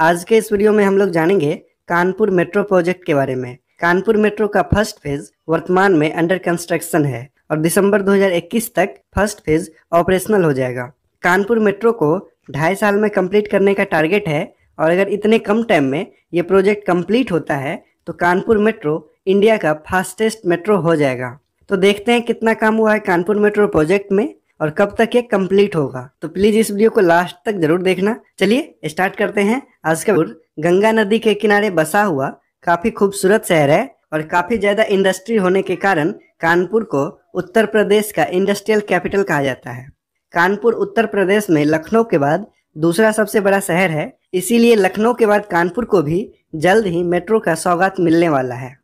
आज के इस वीडियो में हम लोग जानेंगे कानपुर मेट्रो प्रोजेक्ट के बारे में कानपुर मेट्रो का फर्स्ट फेज वर्तमान में अंडर कंस्ट्रक्शन है और दिसंबर 2021 तक फर्स्ट फेज ऑपरेशनल हो जाएगा कानपुर मेट्रो को ढाई साल में कंप्लीट करने का टारगेट है और अगर इतने कम टाइम में ये प्रोजेक्ट कम्प्लीट होता है तो कानपुर मेट्रो इंडिया का फास्टेस्ट मेट्रो हो जाएगा तो देखते हैं कितना काम हुआ है कानपुर मेट्रो प्रोजेक्ट में और कब तक ये कंप्लीट होगा तो प्लीज इस वीडियो को लास्ट तक जरूर देखना चलिए स्टार्ट करते हैं आज का गंगा नदी के किनारे बसा हुआ काफी खूबसूरत शहर है और काफी ज्यादा इंडस्ट्री होने के कारण कानपुर को उत्तर प्रदेश का इंडस्ट्रियल कैपिटल कहा जाता है कानपुर उत्तर प्रदेश में लखनऊ के बाद दूसरा सबसे बड़ा शहर है इसीलिए लखनऊ के बाद कानपुर को भी जल्द ही मेट्रो का सौगात मिलने वाला है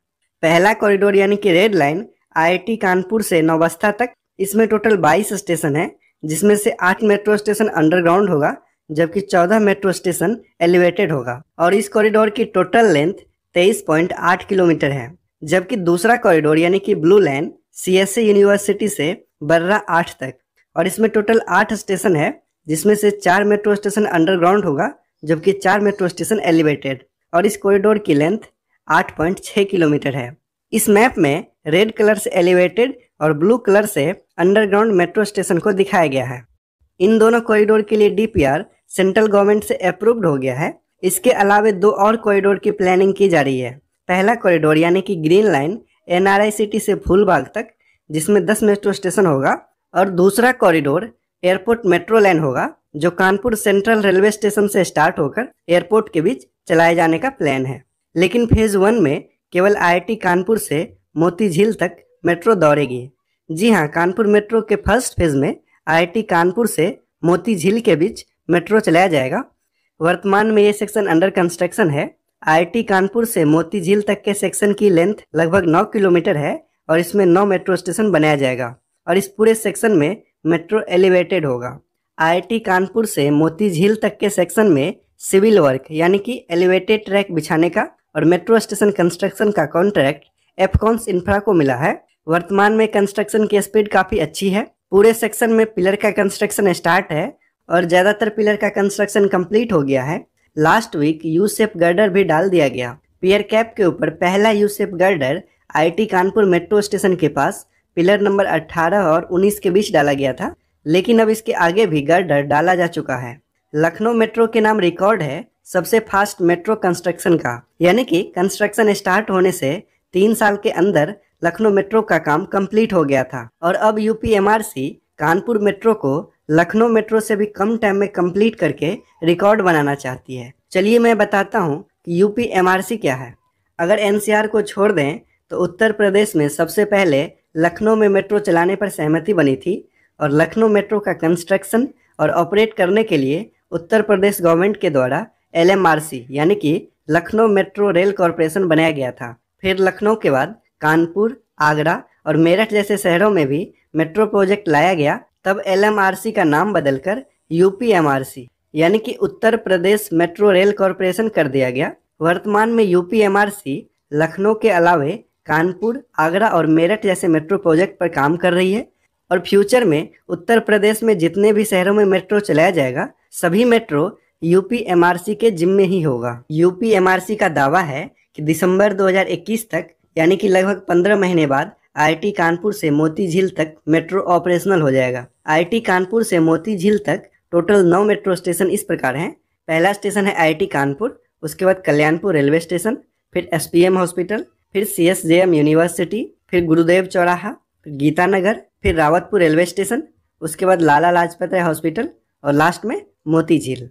पहला कॉरिडोर यानी कि रेड लाइन आईआईटी कानपुर से नौबस्ता तक इसमें टोटल 22 स्टेशन है जिसमें से 8 मेट्रो स्टेशन अंडरग्राउंड होगा जबकि 14 मेट्रो स्टेशन एलिवेटेड होगा और इस कॉरिडोर की टोटल लेंथ 23.8 किलोमीटर है जबकि दूसरा कॉरिडोर यानी कि ब्लू लाइन सीएसए यूनिवर्सिटी से बर्रा आठ तक और इसमें टोटल आठ स्टेशन है जिसमें से चार मेट्रो स्टेशन अंडरग्राउंड होगा जबकि चार मेट्रो स्टेशन एलिवेटेड और इस कॉरिडोर की लेंथ 8.6 किलोमीटर है इस मैप में रेड कलर से एलिवेटेड और ब्लू कलर से अंडरग्राउंड मेट्रो स्टेशन को दिखाया गया है इन दोनों कॉरिडोर के लिए डीपीआर सेंट्रल गवर्नमेंट से अप्रूव्ड हो गया है इसके अलावा दो और कॉरिडोर की प्लानिंग की जा रही है पहला कॉरिडोर यानी कि ग्रीन लाइन एन सिटी से फूलबाग तक जिसमें दस मेट्रो स्टेशन होगा और दूसरा कॉरिडोर एयरपोर्ट मेट्रो लाइन होगा जो कानपुर सेंट्रल रेलवे स्टेशन से स्टार्ट होकर एयरपोर्ट के बीच चलाए जाने का प्लान है लेकिन फेज वन में केवल आईआईटी कानपुर से मोती झील तक मेट्रो दौड़ेगी जी हाँ कानपुर मेट्रो के फर्स्ट फेज में आईआईटी कानपुर से मोती झील के बीच मेट्रो चलाया जाएगा वर्तमान में ये सेक्शन अंडर कंस्ट्रक्शन है आईटी कानपुर से मोती झील तक के सेक्शन की लेंथ लगभग 9 किलोमीटर है और इसमें 9 मेट्रो स्टेशन बनाया जाएगा और इस पूरे सेक्शन में मेट्रो एलिवेटेड होगा आईआईटी कानपुर से मोती झील तक के सेक्शन में सिविल वर्क यानी कि एलिवेटेड ट्रैक बिछाने का और मेट्रो स्टेशन कंस्ट्रक्शन का कॉन्ट्रैक्ट एफकॉन्स इंफ्रा को मिला है वर्तमान में कंस्ट्रक्शन की स्पीड काफ़ी अच्छी है पूरे सेक्शन में पिलर का कंस्ट्रक्शन स्टार्ट है और ज़्यादातर पिलर का कंस्ट्रक्शन कंप्लीट हो गया है last week U shape girder भी डाल दिया गया पियर कैप के ऊपर पहला U shape girder I Kanpur metro station के पास पिलर नंबर 18 और 19 के बीच डाला गया था लेकिन अब इसके आगे भी गर्डर डाला जा चुका है लखनऊ मेट्रो के नाम रिकॉर्ड है सबसे फास्ट मेट्रो कंस्ट्रक्शन का यानी कि कंस्ट्रक्शन स्टार्ट होने से तीन साल के अंदर लखनऊ मेट्रो का काम कंप्लीट हो गया था और अब यूपीएमआरसी कानपुर मेट्रो को लखनऊ मेट्रो से भी कम टाइम में कंप्लीट करके रिकॉर्ड बनाना चाहती है चलिए मैं बताता हूँ कि यूपी एमआरसी क्या है अगर एनसीआर को छोड़ दें तो उत्तर प्रदेश में सबसे पहले लखनऊ में मेट्रो चलाने पर सहमति बनी थी और लखनऊ मेट्रो का कंस्ट्रक्शन और ऑपरेट करने के लिए उत्तर प्रदेश गवर्नमेंट के द्वारा एल यानी कि लखनऊ मेट्रो रेल कॉरपोरेशन बनाया गया था फिर लखनऊ के बाद कानपुर आगरा और मेरठ जैसे शहरों में भी मेट्रो प्रोजेक्ट लाया गया तब एल का नाम बदलकर यूपीएमआरसी यानी कि Uttar Pradesh metro rail corporation कर दिया गया वर्तमान में यूपीएमआरसी लखनऊ के अलावे कानपुर आगरा और मेरठ जैसे मेट्रो प्रोजेक्ट पर काम कर रही है और फ्यूचर में उत्तर प्रदेश में जितने भी शहरों में मेट्रो चलाया जाएगा सभी मेट्रो यूपी के जिम्मे ही होगा यूपी का दावा है कि दिसंबर 2021 तक यानी कि लगभग 15 महीने बाद आईआईटी कानपुर से मोती झील तक मेट्रो ऑपरेशनल हो जाएगा आईआईटी कानपुर से मोती झील तक टोटल नौ मेट्रो स्टेशन इस प्रकार हैं पहला स्टेशन है आईआईटी कानपुर उसके बाद कल्याणपुर रेलवे स्टेशन फिर एसपीएम हॉस्पिटल फिर सीएसजेएम यूनिवर्सिटी फिर गुरुदेव चौराहा फिर गीता नगर फिर रावतपुर रेलवे स्टेशन उसके बाद लाला लाजपत राय हॉस्पिटल और लास्ट में मोती झील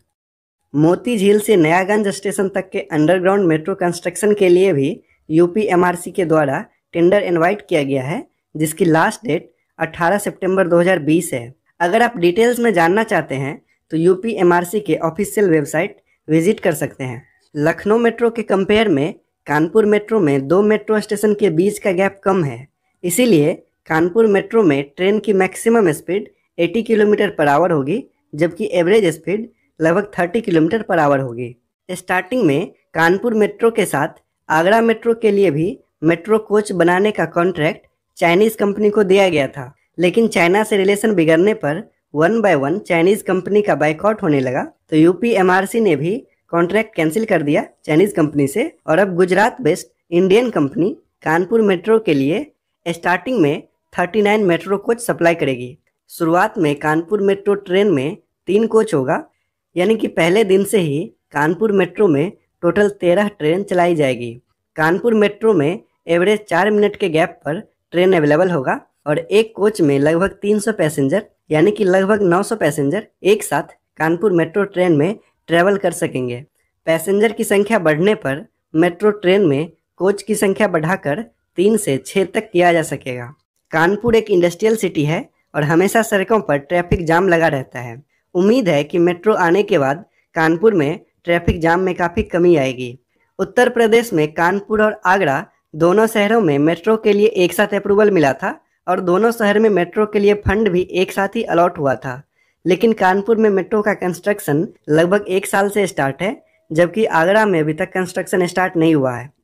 मोती झील से नयागंज स्टेशन तक के अंडरग्राउंड मेट्रो कंस्ट्रक्शन के लिए भी यूपी के द्वारा टेंडर इनवाइट किया गया है जिसकी लास्ट डेट 18 सितंबर 2020 है अगर आप डिटेल्स में जानना चाहते हैं तो यूपी के ऑफिशियल वेबसाइट विजिट कर सकते हैं लखनऊ मेट्रो के कंपेयर में कानपुर मेट्रो में दो मेट्रो स्टेशन के बीच का गैप कम है इसीलिए कानपुर मेट्रो में ट्रेन की maximum speed 80 kilometre per hour होगी जबकि एवरेज स्पीड लगभग 30 किलोमीटर पर आवर होगी स्टार्टिंग में कानपुर मेट्रो के साथ आगरा मेट्रो के लिए भी मेट्रो कोच बनाने का कॉन्ट्रैक्ट चाइनीज कंपनी को दिया गया था लेकिन चाइना से रिलेशन बिगड़ने पर one by one Chinese company का बाइकआउट होने लगा तो यूपीएमआरसी ने भी कॉन्ट्रैक्ट कैंसिल कर दिया चाइनीज कंपनी से और अब Gujarat based Indian company Kanpur metro के लिए स्टार्टिंग में 39 मेट्रो कोच सप्लाई करेगी शुरुआत में कानपुर मेट्रो ट्रेन में तीन कोच होगा यानी कि पहले दिन से ही कानपुर मेट्रो में टोटल तेरह ट्रेन चलाई जाएगी कानपुर मेट्रो में एवरेज चार मिनट के गैप पर ट्रेन अवेलेबल होगा और एक कोच में लगभग 300 पैसेंजर यानी कि लगभग 900 पैसेंजर एक साथ कानपुर मेट्रो ट्रेन में ट्रेवल कर सकेंगे पैसेंजर की संख्या बढ़ने पर मेट्रो ट्रेन में कोच की संख्या बढ़ाकर तीन से छः तक किया जा सकेगा कानपुर एक इंडस्ट्रियल सिटी है और हमेशा सड़कों पर ट्रैफिक जाम लगा रहता है उम्मीद है कि मेट्रो आने के बाद कानपुर में ट्रैफिक जाम में काफ़ी कमी आएगी उत्तर प्रदेश में कानपुर और आगरा दोनों शहरों में मेट्रो के लिए एक साथ अप्रूवल मिला था और दोनों शहर में मेट्रो के लिए फंड भी एक साथ ही अलॉट हुआ था लेकिन कानपुर में मेट्रो का कंस्ट्रक्शन लगभग एक साल से स्टार्ट है जबकि आगरा में अभी तक कंस्ट्रक्शन स्टार्ट नहीं हुआ है